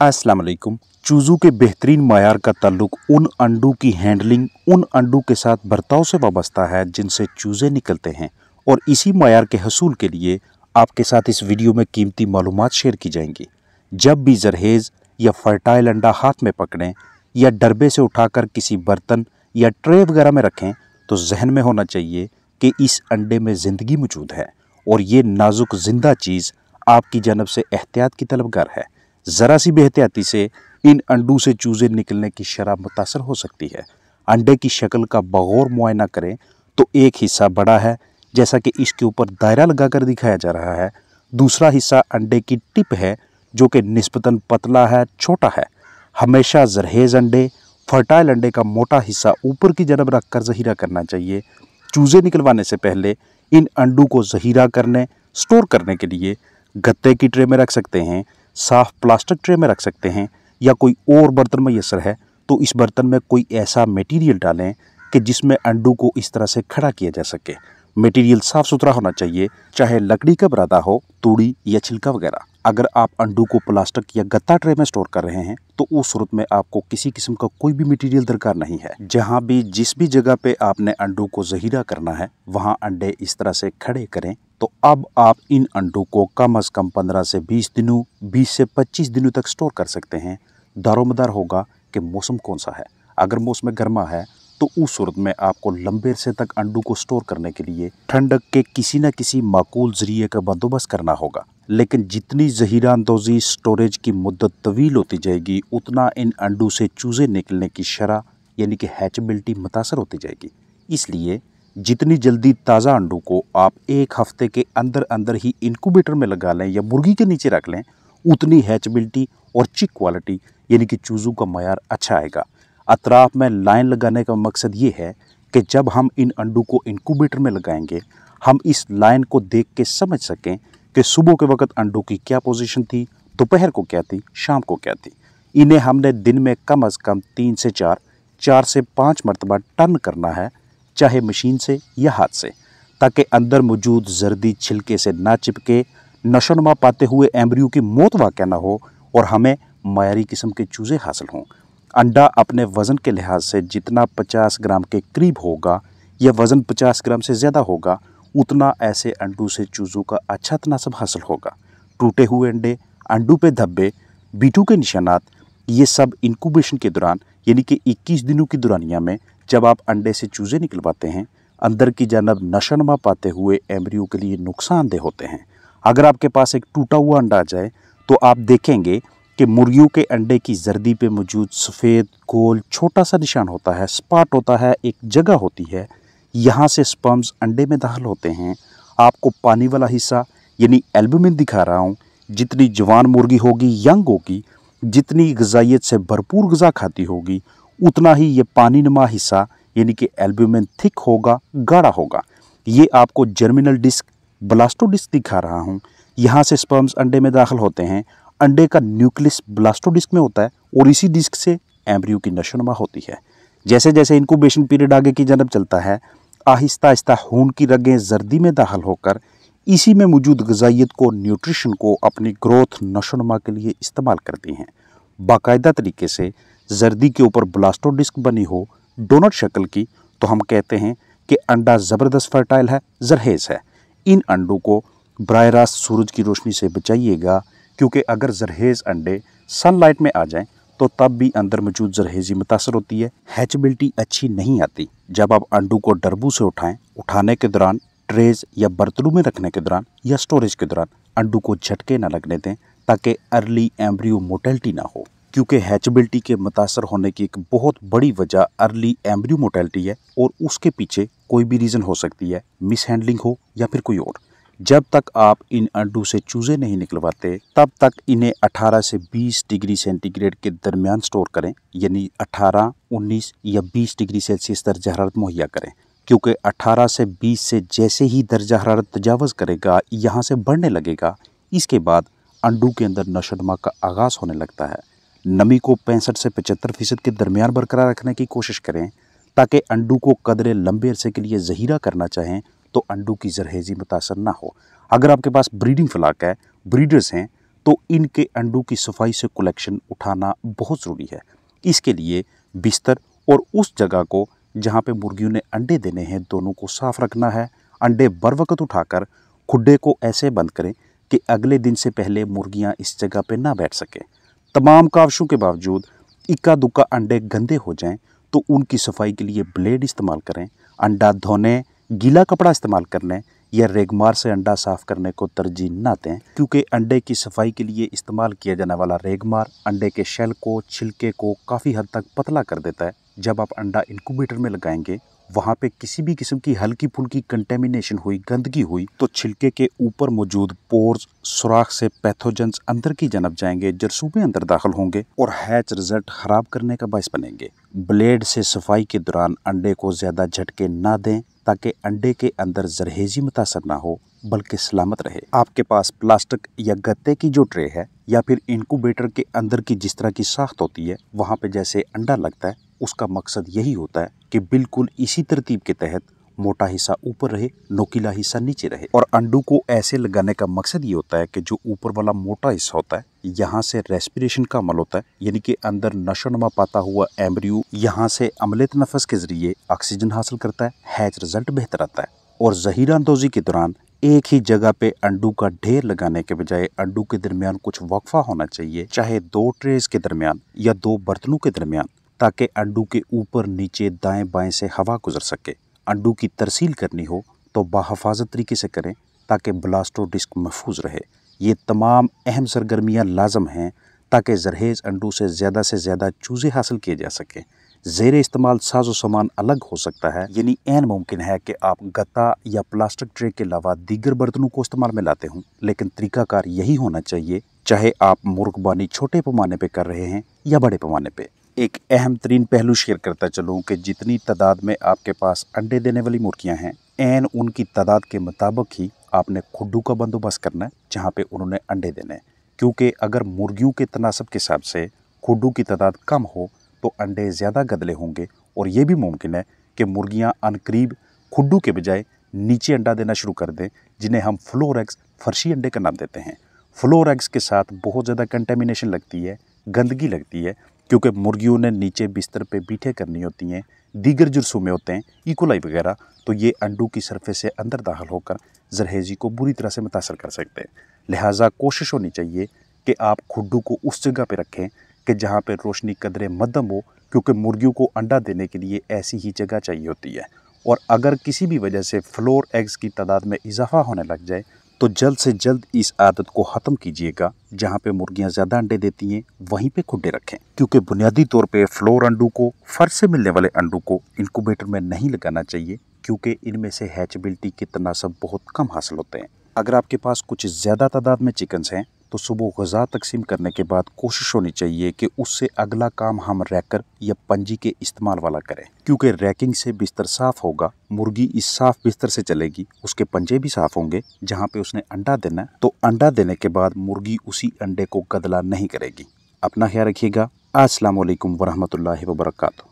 असलकुम चूज़ों के बेहतरीन मैार का तल्लुक उन अंडों की हैंडलिंग उन अंडों के साथ बर्ताव से वाबस्ता है जिनसे चूज़े निकलते हैं और इसी मैार के हसूल के लिए आपके साथ इस वीडियो में कीमती मालूम शेयर की जाएंगी जब भी जरहेज़ या फर्टाइल अंडा हाथ में पकड़ें या डरबे से उठाकर किसी बर्तन या ट्रे वगैरह में रखें तो जहन में होना चाहिए कि इस अंडे में ज़िंदगी मौजूद है और ये नाजुक जिंदा चीज़ आपकी जानब से एहतियात की तलबगार है ज़रा सी बेहतियाती से इन अंडों से चूज़े निकलने की शरह मुतासर हो सकती है अंडे की शक्ल का बगौर मुआयना करें तो एक हिस्सा बड़ा है जैसा कि इसके ऊपर दायरा लगाकर दिखाया जा रहा है दूसरा हिस्सा अंडे की टिप है जो कि नस्बता पतला है छोटा है हमेशा जरहेज अंडे फर्टाइल अंडे का मोटा हिस्सा ऊपर की जनब रख कर जहीरा करना चाहिए चूज़े निकलवाने से पहले इन अंडों को जहीरा करने स्टोर करने के लिए गत्ते की ट्रे में रख सकते हैं साफ प्लास्टिक ट्रे में रख सकते हैं या कोई और बर्तन मैसर है तो इस बर्तन में कोई ऐसा मटेरियल डालें कि जिसमें अंडू को इस तरह से खड़ा किया जा सके मटेरियल साफ सुथरा होना चाहिए चाहे लकड़ी का बरादा हो तूड़ी या छिलका वगैरह अगर आप अंडू को प्लास्टिक या गत्ता ट्रे में स्टोर कर रहे हैं तो उस सूरत में आपको किसी किस्म का कोई भी मटेरियल दरकार नहीं है जहाँ भी जिस भी जगह पे आपने अंडू को जहीरा करना है वहाँ अंडे इस तरह से खड़े करें तो अब आप इन अंडों को कम अज़ कम 15 से 20 दिनों 20 से 25 दिनों तक स्टोर कर सकते हैं दारोमदार होगा कि मौसम कौन सा है अगर मौसम गर्मा है तो उस सूरत में आपको लंबे अरसे तक अंडों को स्टोर करने के लिए ठंडक के किसी न किसी माकूल जरिए का बंदोबस्त करना होगा लेकिन जितनी जहीरा अंदोजी स्टोरेज की मदत तवील होती जाएगी उतना इन अंडों से चूज़े निकलने की शरह यानी कि हैचबिलिटी मुतासर होती जाएगी इसलिए जितनी जल्दी ताज़ा अंडों को आप एक हफ्ते के अंदर अंदर ही इनक्यूबेटर में लगा लें या मुर्गी के नीचे रख लें उतनी हैचबिलिटी और चिक क्वालिटी यानी कि चूज़ों का मैार अच्छा आएगा अतराफ में लाइन लगाने का मकसद ये है कि जब हम इन अंडों को इनक्यूबेटर में लगाएंगे हम इस लाइन को देख के समझ सकें कि सुबह के वक्त अंडों की क्या पोजीशन थी दोपहर को क्या थी शाम को क्या थी इन्हें हमने दिन में कम अज़ कम तीन से चार चार से पाँच मरतबा टर्न करना है चाहे मशीन से या हाथ से ताकि अंदर मौजूद जर्दी छिलके से ना चिपके नशोनमा पाते हुए एम्ब्रियो की मौत वाक़ ना हो और हमें मयारी किस्म के चूज़े हासिल हों अंडा अपने वज़न के लिहाज से जितना 50 ग्राम के करीब होगा या वज़न 50 ग्राम से ज़्यादा होगा उतना ऐसे अंडों से चूज़ों का अच्छा तनासब हासिल होगा टूटे हुए अंडे अंडों पे धब्बे बीटू के निशानात ये सब इनक्यूबेशन के दौरान यानी कि 21 दिनों की दुरानिया में जब आप अंडे से चूज़े निकलवाते हैं अंदर की जानब नशनमा पाते हुए एम्ब्रियो के लिए नुकसानदेह होते हैं अगर आपके पास एक टूटा हुआ अंडा आ जाए तो आप देखेंगे कि मुर्गियों के अंडे की जर्दी पे मौजूद सफ़ेद गोल छोटा सा निशान होता है स्पाट होता है एक जगह होती है यहाँ से स्पम्स अंडे में दाखिल होते हैं आपको पानी वाला हिस्सा यानी एल्बमिन दिखा रहा हूँ जितनी जवान मुर्गी होगी यंग होगी जितनी गजाइत से भरपूर गज़ा खाती होगी उतना ही ये पानी नुमा हिस्सा यानी कि एल्ब्यूमिन थिक होगा गाढ़ा होगा ये आपको जर्मिनल डिस्क ब्लास्टोडिस्क दिखा रहा हूँ यहाँ से स्पर्म्स अंडे में दाखिल होते हैं अंडे का न्यूक्लियस ब्लास्टोडिस्क में होता है और इसी डिस्क से एम्ब्रियो की नशोनुमा होती है जैसे जैसे इनकोबेशन पीरियड आगे की जन्म चलता है आहिस्ता आहिस्ता खून की रगें जर्दी में दाखिल होकर इसी में मौजूद गजाइत को न्यूट्रिशन को अपनी ग्रोथ नशोनुमा के लिए इस्तेमाल करती हैं बाकायदा तरीके से जर्दी के ऊपर ब्लास्टो डिस्क बनी हो डोनट शक्ल की तो हम कहते हैं कि अंडा ज़बरदस्त फर्टाइल है जरहेज है इन अंडों को बर रास्त सूरज की रोशनी से बचाइएगा क्योंकि अगर जरहेज अंडे सनलाइट में आ जाएं तो तब भी अंदर मौजूद जरहेजी मुतासर होती है हैचबिलिटी अच्छी नहीं आती जब आप अंडों को डरबू से उठाएं उठाने के दौरान ट्रेज या बर्तनों में रखने के दौरान या स्टोरेज के दौरान अंडों को झटके ना लगने दें ताकि अर्ली एम्ब्रियो मोटेलिटी ना हो क्योंकि हैचबिलिटी के मुतासर होने की एक बहुत बड़ी वजह अर्ली एम्ब्रियो मोटेलिटी है और उसके पीछे कोई भी रीज़न हो सकती है मिस हैंडलिंग हो या फिर कोई और जब तक आप इन अंडू से चूजे नहीं निकलवाते तब तक इन्हें 18 से 20 डिग्री सेंटीग्रेड के दरमियान स्टोर करें यानी 18, 19 या 20 डिग्री सेल्सियस दर्जा हरारत मुहैया करें क्योंकि 18 से 20 से जैसे ही दर्जा हरारत तजावज़ करेगा यहाँ से बढ़ने लगेगा इसके बाद अंडू के अंदर नशोनमा का आगाज़ होने लगता है नमी को पैंसठ से पचहत्तर फीसद के दरमियान बरकरार रखने की कोशिश करें ताकि अंडू को कदरे लंबे अरसे के लिए जहीरा करना चाहें तो अंडू की जरहेजी मुतासर ना हो अगर आपके पास ब्रीडिंग फ्लाक है ब्रीडर्स हैं तो इनके अंडू की सफाई से कलेक्शन उठाना बहुत ज़रूरी है इसके लिए बिस्तर और उस जगह को जहाँ पर मुर्गियों ने अंडे देने हैं दोनों को साफ़ रखना है अंडे बर वक्त उठाकर खुडे को ऐसे बंद करें कि अगले दिन से पहले मुर्गियाँ इस जगह पर ना बैठ सकें तमाम कावशों के बावजूद इक्का दुक्का अंडे गंदे हो जाएं तो उनकी सफाई के लिए ब्लेड इस्तेमाल करें अंडा धोने गीला कपड़ा इस्तेमाल कर लें या रेगमार से अंडा साफ़ करने को तरजीह ना दें क्योंकि अंडे की सफाई के लिए इस्तेमाल किया जाने वाला रेगमार अंडे के शेल को छिलके को काफ़ी हद तक पतला कर देता है जब आप अंडा इनक्यूबेटर में लगाएंगे वहाँ पे किसी भी किस्म की हल्की फुल्की कंटेमिनेशन हुई गंदगी हुई तो छिलके के ऊपर मौजूद पोर्स सुराख से पैथोजेंस अंदर की जनब जाएंगे जरसूबे अंदर दाखिल होंगे और हैच रिजल्ट खराब करने का बायस बनेंगे ब्लेड से सफाई के दौरान अंडे को ज़्यादा झटके ना दें ताकि अंडे के अंदर जरहेजी मुतासर ना हो बल्कि सलामत रहे आपके पास प्लास्टिक या गत्ते की जो ट्रे है या फिर इनकूबेटर के अंदर की जिस तरह की साख्त होती है वहाँ पे जैसे अंडा लगता है उसका मकसद यही होता है कि बिल्कुल इसी तरतीब के तहत मोटा हिस्सा ऊपर रहे नोकीला हिस्सा नीचे रहे और अंडू को ऐसे लगाने का मकसद ये होता है कि जो ऊपर वाला मोटा हिस्सा होता है यहाँ से रेस्पिरेशन का अमल होता है यानी कि अंदर नशोनमा पाता हुआ एम्ब्रियो यहाँ से अमलित नफस के जरिए ऑक्सीजन हासिल करता है हैच रिजल्ट बेहतर आता है और जहीरा अंदोजी के दौरान एक ही जगह पे अंडू का ढेर लगाने के बजाय अंडू के दरमियान कुछ वक्फा होना चाहिए चाहे दो ट्रेज के दरमियान या दो बर्तनों के दरमियान ताकि अंडू के ऊपर नीचे दाएं बाएं से हवा गुजर सके अंडू की तरसील करनी हो तो बाहफाजत तरीके से करें ताकि ब्लास्टो डिस्क महफूज रहे ये तमाम अहम सरगर्मियाँ लाजम हैं ताकि जरहेज़ अंडू से ज़्यादा से ज़्यादा चूज़े हासिल किए जा सकें जेर इस्तेमाल साजो सामान अलग हो सकता है यानी एन मुमकिन है कि आप गत्ता या प्लास्टिक ट्रे के अलावा दीगर बर्तनों को इस्तेमाल में लाते हों लेकिन तरीकाकार यही होना चाहिए चाहे आप मुर्गबानी छोटे पैमाने पर कर रहे हैं या बड़े पैमाने पर एक अहम तरीन पहलू शेयर करता चलूँ कि जितनी तादाद में आपके पास अंडे देने वाली मुर्गियाँ हैं एन उनकी तादाद के मुताबिक ही आपने खुडू का बंदोबस्त करना है जहाँ पर उन्होंने अंडे देने हैं क्योंकि अगर मुर्गियों के तनासब के हिसाब से खुडू की तादाद कम हो तो अंडे ज़्यादा गदले होंगे और ये भी मुमकिन है कि मुर्गियाँ अनकरीब खुडू के बजाय नीचे अंडा देना शुरू कर दें जिन्हें हम एग्स फर्शी अंडे का नाम देते हैं एग्स के साथ बहुत ज़्यादा कंटेमिनेशन लगती है गंदगी लगती है क्योंकि मुर्गियों ने नीचे बिस्तर पे बीठे करनी होती हैं दीगर में होते हैं इकोलाई e. वगैरह तो ये अंडों की सरफे से अंदर दाखिल होकर जरहेजी को बुरी तरह से मुतासर कर सकते हैं लिहाजा कोशिश होनी चाहिए कि आप खुडू को उस जगह पर रखें कि जहाँ पर रोशनी कदरे मदम हो क्योंकि मुर्गियों को अंडा देने के लिए ऐसी ही जगह चाहिए होती है और अगर किसी भी वजह से फ्लोर एग्स की तादाद में इजाफा होने लग जाए तो जल्द से जल्द इस आदत को ख़त्म कीजिएगा जहाँ पे मुर्गियाँ ज़्यादा अंडे देती हैं वहीं पे खुडे रखें क्योंकि बुनियादी तौर पे फ्लोर अंडों को फर्श से मिलने वाले अंडों को इनक्यूबेटर में नहीं लगाना चाहिए क्योंकि इनमें से हैचबिलिटी के तनासब बहुत कम हासिल होते हैं अगर आपके पास कुछ ज़्यादा तादाद में चिकन्स हैं तो सुबह गज़ा तकसीम करने के बाद कोशिश होनी चाहिए कि उससे अगला काम हम रैकर या पंजी के इस्तेमाल वाला करें क्योंकि रैकिंग से बिस्तर साफ़ होगा मुर्गी इस साफ बिस्तर से चलेगी उसके पंजे भी साफ होंगे जहाँ पे उसने अंडा देना तो अंडा देने के बाद मुर्गी उसी अंडे को गदला नहीं करेगी अपना ख्याल रखिएगा असलकम वरहमल वर्का